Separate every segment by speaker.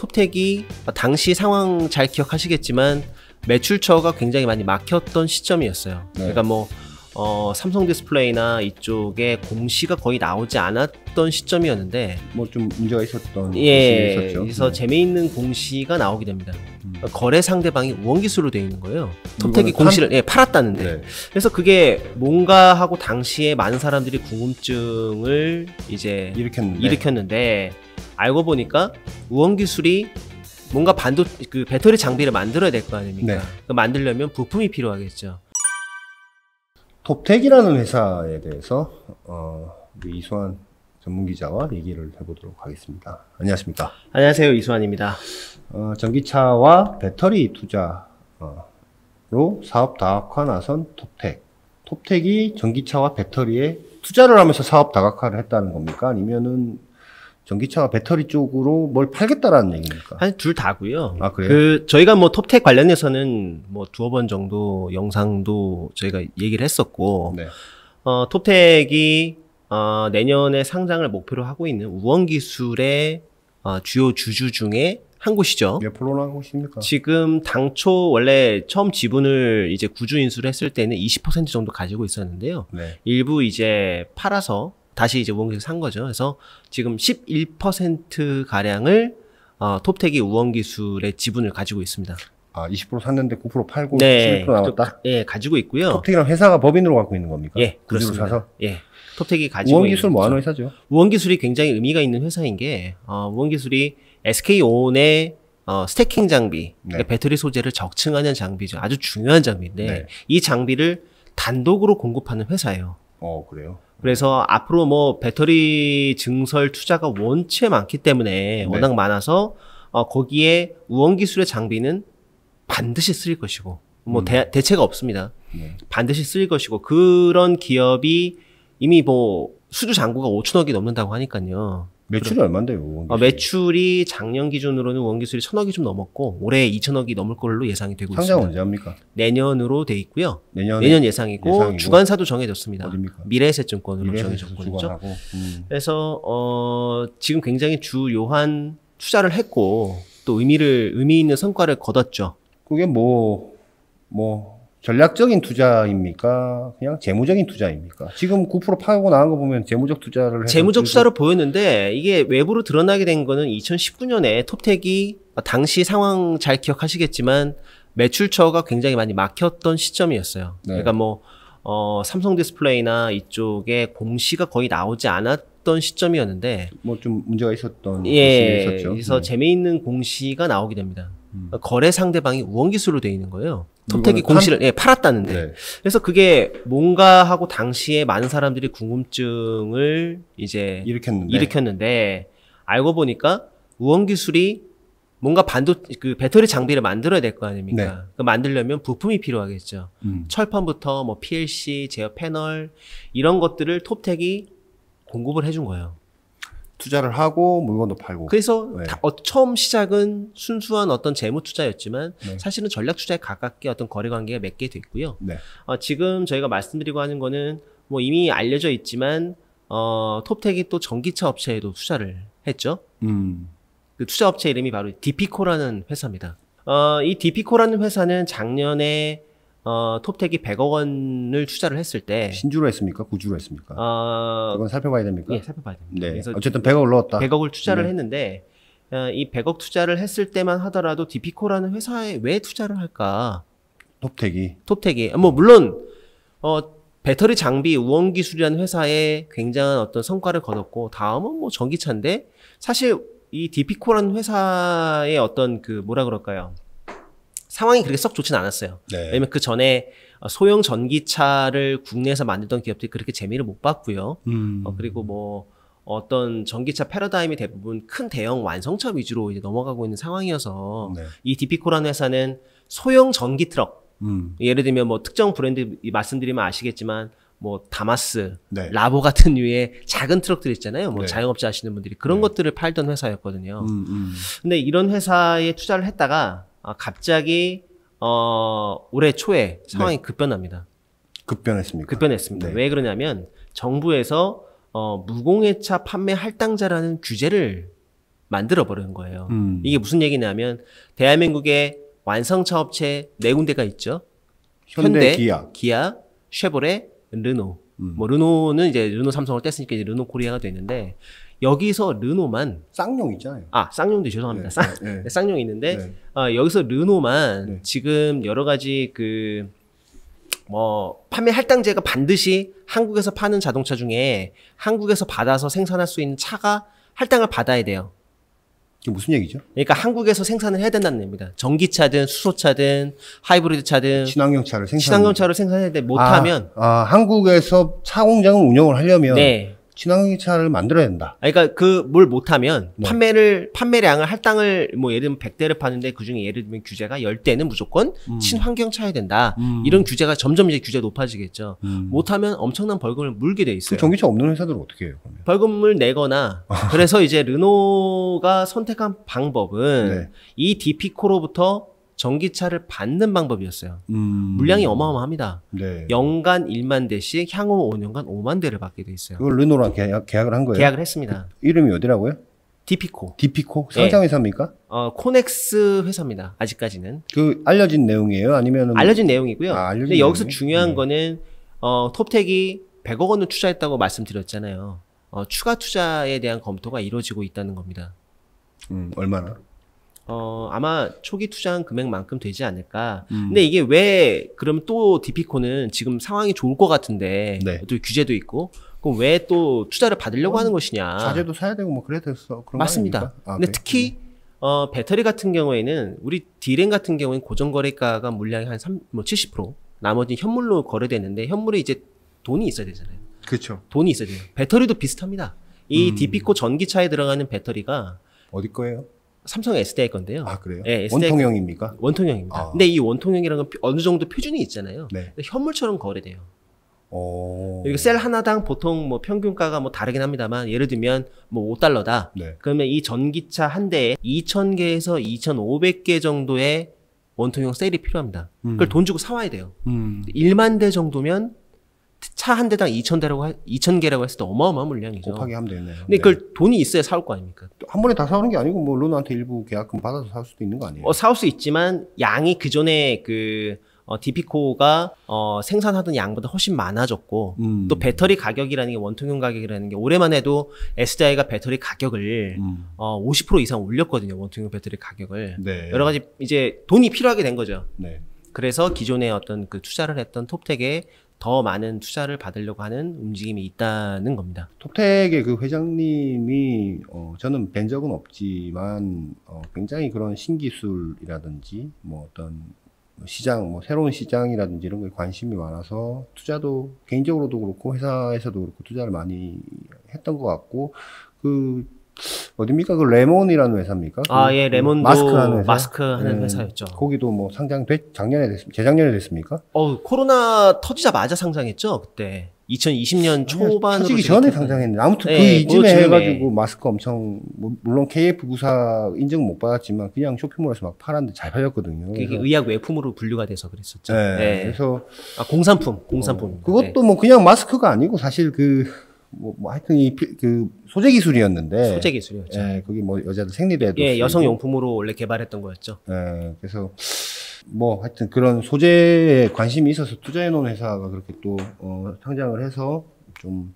Speaker 1: 톱택이 당시 상황 잘 기억하시겠지만 매출처가 굉장히 많이 막혔던 시점이었어요. 네. 그러니까 뭐 어, 삼성 디스플레이나 이쪽에 공시가 거의 나오지 않았던 시점이었는데 뭐 좀 문제가 있었던 예, 있었죠. 그래서 네. 재미있는 공시가 나오게 됩니다. 음. 그러니까 거래 상대방이 원기수로 되어 있는 거예요. 톱택이 공시를 판... 예, 팔았다는데 네. 그래서 그게 뭔가 하고 당시에 많은 사람들이 궁금증을 이제 일으켰는데, 일으켰는데 알고 보니까 우원 기술이 뭔가 반도 그 배터리 장비를 만들어야 될 거 아닙니까? 네. 그 만들려면 부품이 필요하겠죠.
Speaker 2: 톱텍이라는 회사에 대해서 어, 이수환 전문 기자와 얘기를 해보도록 하겠습니다. 안녕하십니까? 안녕하세요, 이수환입니다 어, 전기차와 배터리 투자로 사업 다각화 나선 톱텍. 톱텍이 전기차와 배터리에 투자를 하면서 사업 다각화를 했다는 겁니까? 아니면은 전기차와 배터리 쪽으로 뭘 팔겠다라는 얘기입니까? 사실 둘 다고요. 아 그래요?
Speaker 1: 그 저희가 뭐 톱텍 관련해서는 뭐 두어 번 정도 영상도 저희가 얘기를 했었고 네. 어, 톱텍이 어, 내년에 상장을 목표로 하고 있는 우원 기술의 어, 주요 주주 중에 한 곳이죠. 몇 프로나 한 곳입니까? 지금 당초 원래 처음 지분을 이제 구주 인수를 했을 때는 20% 정도 가지고 있었는데요. 네. 일부 이제 팔아서 다시 이제 우원기수 산 거죠. 그래서 지금 11% 가량을 어, 톱텍이 우원기술의 지분을 가지고 있습니다. 아, 20% 샀는데 9% 팔고 네, 11% 남았다. 예, 가지고 있고요. 톱텍이랑
Speaker 2: 회사가 법인으로 갖고 있는 겁니까? 예, 그렇습니다. 사서? 예.
Speaker 1: 톱텍이 가지고 우원기술 뭐하는 회사죠? 우원기술이 굉장히 의미가 있는 회사인 게 어, 우원기술이 SK온의 어, 스태킹 장비, 네. 배터리 소재를 적층하는 장비죠. 아주 중요한 장비인데 네. 이 장비를 단독으로 공급하는 회사예요. 어, 그래요? 그래서 앞으로 뭐 배터리 증설 투자가 원체 많기 때문에 네. 워낙 많아서 어, 거기에 우원 기술의 장비는 반드시 쓰일 것이고 뭐 음. 대, 대체가 없습니다. 네. 반드시 쓰일 것이고 그런 기업이 이미 뭐 수주 잔고가 5천억이 넘는다고 하니까요. 매출이 그럼, 그렇죠. 얼만데요? 어, 매출이 작년 기준으로는 원기술이 천억이 좀 넘었고 올해 2천억이 넘을 걸로 예상이 되고 상장 있습니다. 상장 언제 합니까? 내년으로 돼 있고요. 내년 예상이고, 예상이고, 주관사도 정해졌습니다. 어딥니까? 미래에셋증권으로 정해졌고 있죠. 그렇죠? 음. 그래서 어, 지금 굉장히 주요한 투자를 했고 또 의미를 의미 있는 성과를 거뒀죠. 그게
Speaker 2: 뭐뭐 뭐, 뭐 전략적인 투자입니까? 그냥 재무적인 투자입니까? 지금 9% 파고 나간 거 보면 재무적 투자를 재무적
Speaker 1: 투자로 보였는데 이게 외부로 드러나게 된 거는 2019년에 톱텍이 당시 상황 잘 기억하시겠지만 매출처가 굉장히 많이 막혔던 시점이었어요. 네. 그러니까 뭐 어, 삼성 디스플레이나 이쪽에 공시가 거의 나오지 않았던 시점이었는데 뭐 좀 문제가 있었던 예, 있었죠. 그래서 네. 재미있는 공시가 나오게 됩니다. 음. 거래 상대방이 우원기수로 돼 있는 거예요. 톱택이 공시를 판... 예, 팔았다는데. 네. 그래서 그게 뭔가 하고 당시에 많은 사람들이 궁금증을 이제 일으켰는데, 일으켰는데 알고 보니까 우원기술이 뭔가 반도 그 배터리 장비를 만들어야 될 거 아닙니까? 네. 그 만들려면 부품이 필요하겠죠. 음. 철판부터 뭐 PLC, 제어 패널 이런 것들을 톱텍이 공급을 해준 거예요. 투자를 하고 물건도 팔고. 그래서 네. 어, 처음 시작은 순수한 어떤 재무 투자였지만 네. 사실은 전략 투자에 가깝게 어떤 거래 관계가 맺게 됐고요. 네. 어, 지금 저희가 말씀드리고 하는 거는 뭐 이미 알려져 있지만 어, 톱텍이 또 전기차 업체에도 투자를 했죠. 음. 그 투자 업체 이름이 바로 디피코라는 회사입니다. 어, 이 디피코라는 회사는 작년에 어, 톱텍이 100억 원을 투자를 했을 때 신주로 했습니까? 구주로 했습니까? 어, 그건 살펴봐야 됩니까? 예, 살펴봐야 됩니다. 네. 그래서 어쨌든 100억을 넣었다. 100억을 투자를 네. 했는데 어, 이 100억 투자를 했을 때만 하더라도 디피코라는 회사에 왜 투자를 할까? 톱텍이 톱텍이 아, 뭐 물론 어 배터리 장비 우원 기술이라는 회사에 굉장한 어떤 성과를 거뒀고 다음은 뭐 전기차인데 사실 이 디피코라는 회사의 어떤 그 뭐라 그럴까요? 상황이 그렇게 썩 좋진 않았어요. 네. 왜냐면 그 전에 어, 소형 전기차를 국내에서 만들던 기업들이 그렇게 재미를 못 봤고요. 음. 어, 그리고 뭐 어떤 전기차 패러다임이 대부분 큰 대형 완성차 위주로 이제 넘어가고 있는 상황이어서 네. 이 디피코라는 회사는 소형 전기 트럭 음. 예를 들면 뭐 특정 브랜드 말씀드리면 아시겠지만 뭐 다마스, 네. 라보 같은 류의 작은 트럭들 있잖아요. 뭐 네. 자영업자 하시는 분들이 네. 그런 것들을 팔던 회사였거든요. 음, 음, 근데 이런 회사에 투자를 했다가 아, 갑자기 어, 올해 초에 네. 상황이 네. 급변합니다. 급변했습니까? 급변했습니다. 네. 왜 그러냐면 정부에서 어, 무공해차 판매 할당자라는 규제를 만들어 버리 거예요. 음. 이게 무슨 얘기냐면 대한민국의 완성차 업체 네 군데가 있죠. 현대, 현대 기아, 기아, 쉐보레, 르노. 음. 뭐 르노는 이제 르노 삼성을 뗐으니까 이제 르노 코리아가 되는데 여기서 르노만 쌍용 있잖아요. 아 쌍용도 죄송합니다. 네, 쌍 네. 네. 네 쌍용 있는데 네. 어, 여기서 르노만 네. 지금 여러 가지 그 뭐 판매 할당제가 반드시 한국에서 파는 자동차 중에 한국에서 받아서 생산할 수 있는 차가 할당을 받아야 돼요. 이게 무슨 얘기죠? 그러니까 한국에서 생산을 해야 된다는 얘기입니다. 전기차든 수소차든 하이브리드 차든 친환경 차를 생산 친환경 차를 생산해야 돼 못하면
Speaker 2: 아, 아, 한국에서 차 공장을 운영을 하려면 네. 친환경차를 만들어야 된다.
Speaker 1: 아, 그러니까 그 뭘 못하면 네. 판매를 판매량을 할당을 뭐 예를 들면 100대를 파는데 그 중에 예를 들면 규제가 10대는 무조건 음. 친환경차야 된다. 음. 이런 규제가 점점 이제 규제 높아지겠죠. 음. 못하면 엄청난 벌금을 물게 돼 있어요. 그
Speaker 2: 전기차 없는 회사들 어떻게 해요?
Speaker 1: 그러면? 벌금을 내거나 아. 그래서 이제 르노가 선택한 방법은 네. 이 DP코로부터 전기차를 받는 방법이었어요. 음. 물량이 어마어마합니다. 네. 연간 1만 대씩 향후 5년간 5만 대를 받게 돼 있어요. 그걸
Speaker 2: 르노랑 계약, 을한 거예요? 계약을 했습니다. 그 이름이 어디라고요? 디피코. 디피코? 예. 상장 회사입니까? 네.
Speaker 1: 어, 코넥스 회사입니다. 아직까지는.
Speaker 2: 그 알려진 내용이에요? 아니면 알려진 내용이고요. 아, 알려진 근데 여기서 내용이?
Speaker 1: 중요한 네. 거는 어, 톱텍이 100억 원을 투자했다고 말씀드렸잖아요. 어, 추가 투자에 대한 검토가 이루어지고 있다는 겁니다.
Speaker 2: 음, 얼마나?
Speaker 1: 어, 아마 초기 투자한 금액만큼 되지 않을까. 음. 근데 이게 왜, 그럼 또 디피코는 지금 상황이 좋을 것 같은데, 네. 또 규제도 있고, 그럼 왜 또 투자를 받으려고 하는 것이냐. 자재도
Speaker 2: 사야 되고 뭐 그래야 돼서 그런 맞습니다. 아, 근데 네.
Speaker 1: 특히, 네. 어, 배터리 같은 경우에는, 우리 디램 같은 경우에는 고정거래가가 물량이 한 3, 뭐 70%, 나머지 는 현물로 거래되는데, 현물에 이제 돈이 있어야 되잖아요. 그렇죠. 돈이 있어야 돼요. 배터리도 비슷합니다. 이 음. 디피코 전기차에 들어가는 배터리가 어디 거예요? 삼성 SDI 건데요. 아 그래요? 네, 원통형입니까?
Speaker 2: 원통형입니다.
Speaker 1: 아. 근데 이 원통형이라는 건 어느 정도 표준이 있잖아요. 네. 현물처럼 거래돼요. 오. 어. 셀 하나당 보통 뭐 평균가가 뭐 다르긴 합니다만 예를 들면 뭐 5달러다. 네. 그러면 이 전기차 한 대에 2,000개에서 2,500개 정도의 원통형 셀이 필요합니다. 음. 그걸 돈 주고 사와야 돼요. 음. 1만 대 정도면 차한 대당 2천대라고 2,000개라고 했을 때 어마어마한 물량이죠. 곱하기 하면 되네요. 근데 그걸 네. 돈이 있어야 사올 거 아닙니까? 한
Speaker 2: 번에 다 사오는 게 아니고 뭐루한테 일부 계약금 받아서 사올 수도 있는 거 아니에요?
Speaker 1: 어, 사올 수 있지만 양이 그 전에 그 어, 디피코가 어, 생산하던 양보다 훨씬 많아졌고 음. 또 배터리 가격이라는 게 원통형 가격이라는 게 올해만 해도 SDI가 배터리 가격을 음. 어, 50% 이상 올렸거든요 원통형 배터리 가격을 네. 여러 가지 이제 돈이 필요하게 된 거죠. 네. 그래서 기존에 어떤 그 투자를 했던 톱텍의 더 많은 투자를 받으려고 하는 움직임이 있다는 겁니다.
Speaker 2: 톡택의 그 회장님이 어, 저는 뵌 적은 없지만 어, 굉장히 그런 신기술이라든지 뭐 어떤 시장, 뭐 새로운 시장이라든지 이런 거에 관심이 많아서 투자도 개인적으로도 그렇고 회사에서도 그렇고 투자를 많이 했던 것 같고 그 어딥니까? 그 레몬이라는 회사입니까? 그 아, 예, 그 레몬도 마스크 하는 회사. 마스크 하는 음, 예. 회사였죠. 거기도 뭐 상장 됐 작년에 됐습 재작년에 됐습니까?
Speaker 1: 어, 코로나 터지자마자 상장했죠, 그때. 2020년 초반 터지기 전에 상장했는데 아무튼 네, 그 예, 뭐 이쯤에 해가지고
Speaker 2: 마스크 엄청 뭐 물론 KF 부사 인증 못 받았지만 그냥 쇼핑몰에서 막 팔았는데 잘 팔렸거든요. 그게
Speaker 1: 의약 외품으로 분류가 돼서 그랬었죠. 네, 네. 그래서 아 공산품, 공산품. 어,
Speaker 2: 그것도 네. 뭐 그냥 마스크가 아니고 사실 그 뭐, 뭐 하여튼 이그 소재 기술이었는데 소재 기술이었죠. 예, 거기 뭐 여자들 생리대도 예, 여성
Speaker 1: 용품으로 원래 개발했던 거였죠. 예, 그래서 뭐
Speaker 2: 하여튼 그런 소재에 관심이 있어서 투자해 놓은 회사가 그렇게 또 어,
Speaker 1: 상장을 해서
Speaker 2: 좀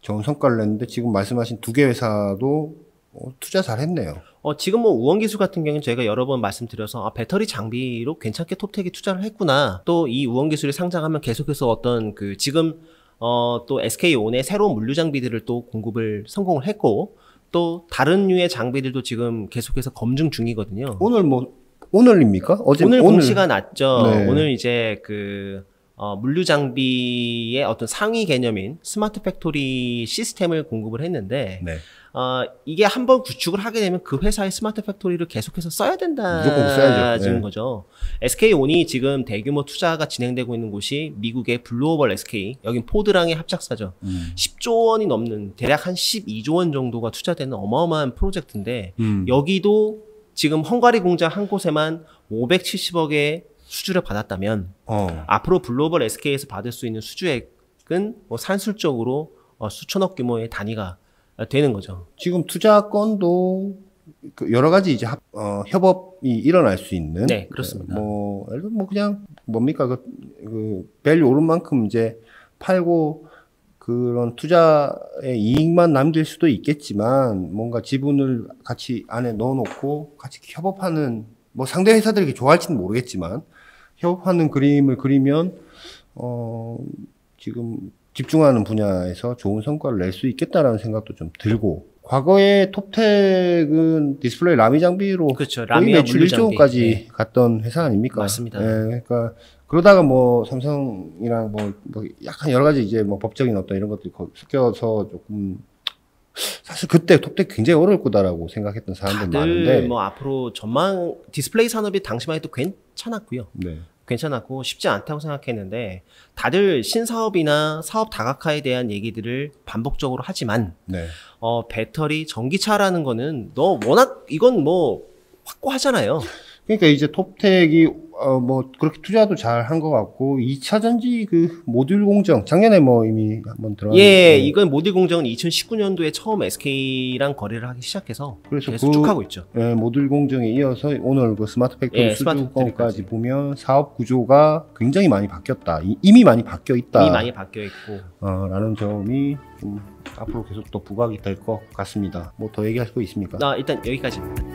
Speaker 2: 좋은 성과를 냈는데 지금 말씀하신 두 개 회사도 어, 투자 잘 했네요.
Speaker 1: 어, 지금 뭐 우원 기술 같은 경우는 저희가 여러 번 말씀드려서 아, 배터리 장비로 괜찮게 톱텍이 투자를 했구나. 또 이 우원 기술이 상장하면 계속해서 어떤 그 지금 어, 또 SK온의 새로운 물류 장비들을 또 공급을 성공을 했고 또 다른 류의 장비들도 지금 계속해서 검증 중이거든요. 오늘 뭐 오늘입니까? 어제 오늘, 공시가 났죠. 네. 오늘 이제 그 어, 물류 장비의 어떤 상위 개념인 스마트 팩토리 시스템을 공급을 했는데 네. 어, 이게 한 번 구축을 하게 되면 그 회사의 스마트 팩토리를 계속해서 써야 된다는 네. 거죠. SK온이 지금 대규모 투자가 진행되고 있는 곳이 미국의 블루오벌 SK, 여긴 포드랑의 합작사죠. 음. 10조 원이 넘는 대략 한 12조 원 정도가 투자되는 어마어마한 프로젝트인데 음. 여기도 지금 헝가리 공장 한 곳에만 570억의 수주를 받았다면 어. 앞으로 글로벌 SK에서 받을 수 있는 수주액은 뭐 산술적으로 어, 수천억 규모의 단위가 되는 거죠. 지금 투자
Speaker 2: 건도 그 여러 가지 이제 합, 어, 협업이 일어날 수 있는 네 그렇습니다. 뭐 예를 들어 뭐 그냥 뭡니까 그, 그 밸류 오른 만큼 이제 팔고 그런 투자의 이익만 남길 수도 있겠지만 뭔가 지분을 같이 안에 넣어놓고 같이 협업하는 뭐 상대 회사들이 좋아할지는 모르겠지만 협업하는 그림을 그리면 어 지금 집중하는 분야에서 좋은 성과를 낼 수 있겠다라는 생각도 좀 들고 과거에 톱텍은 디스플레이 라미 장비로 그렇죠. 거의 매출 1조원까지 네. 갔던 회사 아닙니까? 맞습니다. 네, 그러니까 그러다가 뭐 삼성이랑 뭐, 뭐 약간 여러 가지 이제 뭐 법적인 어떤 이런 것들이 섞여서 조금 사실 그때 톱텍 굉장히 어려울 거다라고 생각했던 사람들 많은데 뭐
Speaker 1: 앞으로 전망 디스플레이 산업이 당시만 해도 괜찮았고요. 네. 괜찮았고 쉽지 않다고 생각했는데 다들 신사업이나 사업 다각화에 대한 얘기들을 반복적으로 하지만 네. 어, 배터리 전기차라는 거는 너 워낙 이건 뭐 확고하잖아요. 그러니까 이제 톱텍이
Speaker 2: 어, 뭐, 그렇게 투자도 잘 한 것 같고, 2차 전지 그 모듈 공정, 작년에 뭐 이미 한번 들어가 예, 이건
Speaker 1: 모듈 공정은 2019년도에 처음 SK랑 거래를 하기 시작해서 그래서 계속 그, 쭉 하고
Speaker 2: 있죠. 예, 모듈 공정에 이어서 오늘 그 스마트 팩토리 예, 수주권까지 보면 사업 구조가 굉장히 많이 바뀌었다. 이, 미 많이 바뀌어 있다. 이미 많이 바뀌어 있고. 어, 라는 점이 좀 앞으로 계속 뭐 더 부각이 될 것 같습니다. 뭐 더 얘기할 거 있습니까?
Speaker 1: 아, 일단 여기까지.